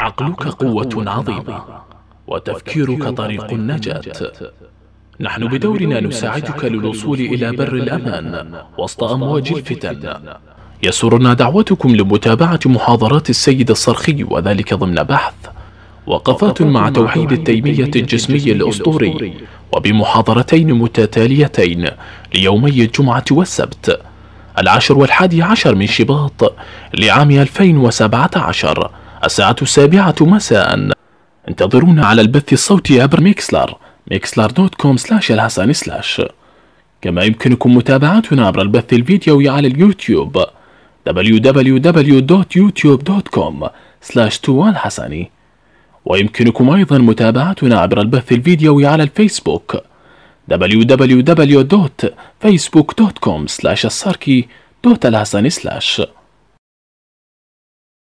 عقلك قوة عظيمة وتفكيرك طريق النجاة نحن بدورنا نساعدك للوصول إلى بر الأمان وسط أمواج الفتن يسرنا دعوتكم لمتابعة محاضرات السيد الصرخي وذلك ضمن بحث وقفات مع توحيد التيمية الجسمي الأسطوري وبمحاضرتين متتاليتين ليومي الجمعة والسبت العاشر والحادي عشر من شباط لعام 2017 الساعة السابعة مساء انتظرونا على البث الصوتي عبر ميكسلر ميكسلر دوت كوم سلاش الحسن سلاش كما يمكنكم متابعتنا عبر البث الفيديوي على اليوتيوب www.youtube.com سلاش توال حسني ويمكنكم أيضا متابعتنا عبر البث الفيديوي على الفيسبوك www.facebook.com سلاش الساركي دوت الحسن سلاش